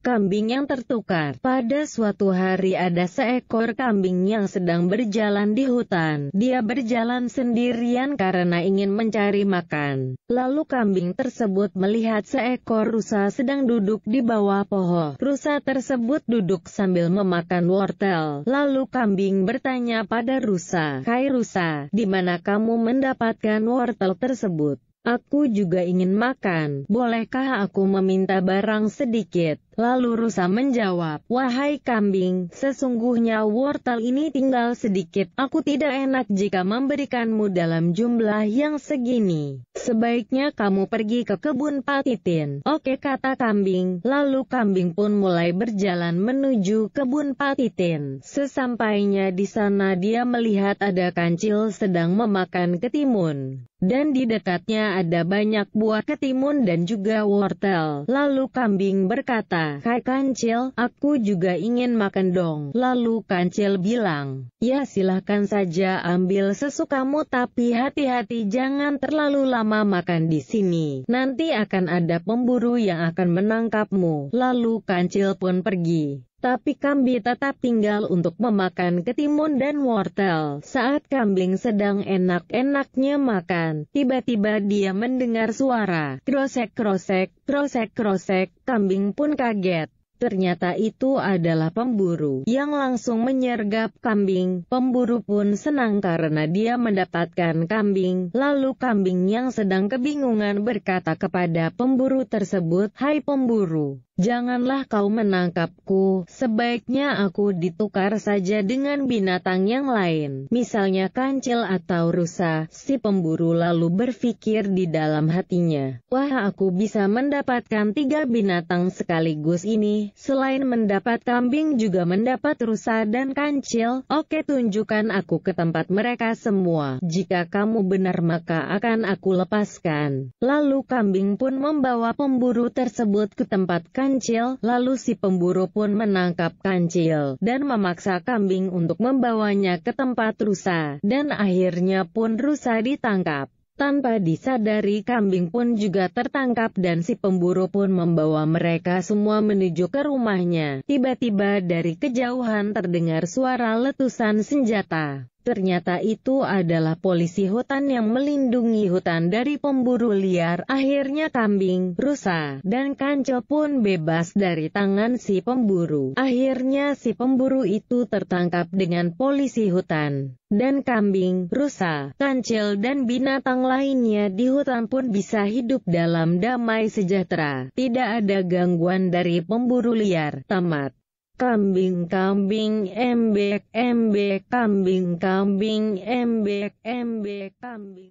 Kambing yang tertukar Pada suatu hari ada seekor kambing yang sedang berjalan di hutan. Dia berjalan sendirian karena ingin mencari makan. Lalu kambing tersebut melihat seekor rusa sedang duduk di bawah pohon. Rusa tersebut duduk sambil memakan wortel. Lalu kambing bertanya pada rusa, Hai rusa, di mana kamu mendapatkan wortel tersebut? Aku juga ingin makan, bolehkah aku meminta barang sedikit? Lalu rusa menjawab, wahai kambing, sesungguhnya wortel ini tinggal sedikit. Aku tidak enak jika memberikanmu dalam jumlah yang segini. Sebaiknya kamu pergi ke kebun patitin. Oke kata kambing, lalu kambing pun mulai berjalan menuju kebun patitin. Sesampainya di sana dia melihat ada kancil sedang memakan ketimun dan di dekatnya ada banyak buah ketimun dan juga wortel. Lalu kambing berkata, Kai kancil, aku juga ingin makan dong. Lalu kancil bilang, ya silahkan saja ambil sesukamu tapi hati-hati jangan terlalu lama makan di sini. Nanti akan ada pemburu yang akan menangkapmu. Lalu kancil pun pergi. Tapi kambing tetap tinggal untuk memakan ketimun dan wortel. Saat kambing sedang enak-enaknya makan, tiba-tiba dia mendengar suara krosek-krosek, krosek-krosek, kambing pun kaget. Ternyata itu adalah pemburu yang langsung menyergap kambing. Pemburu pun senang karena dia mendapatkan kambing. Lalu kambing yang sedang kebingungan berkata kepada pemburu tersebut, Hai pemburu, Janganlah kau menangkapku, sebaiknya aku ditukar saja dengan binatang yang lain, misalnya kancil atau rusa. Si pemburu lalu berpikir di dalam hatinya, wah aku bisa mendapatkan tiga binatang sekaligus ini, selain mendapat kambing juga mendapat rusa dan kancil, oke tunjukkan aku ke tempat mereka semua, jika kamu benar maka akan aku lepaskan. Lalu kambing pun membawa pemburu tersebut ke tempat kancil kancil, lalu si pemburu pun menangkap kancil dan memaksa kambing untuk membawanya ke tempat rusa, dan akhirnya pun rusa ditangkap. Tanpa disadari kambing pun juga tertangkap dan si pemburu pun membawa mereka semua menuju ke rumahnya. Tiba-tiba dari kejauhan terdengar suara letusan senjata. Ternyata itu adalah polisi hutan yang melindungi hutan dari pemburu liar. Akhirnya kambing, rusa, dan kancil pun bebas dari tangan si pemburu. Akhirnya si pemburu itu tertangkap dengan polisi hutan. Dan kambing, rusa, kancil dan binatang lainnya di hutan pun bisa hidup dalam damai sejahtera. Tidak ada gangguan dari pemburu liar. Tamat. Kambing kambing em bẹt em bẹt kambing kambing em bẹt em bẹt kambing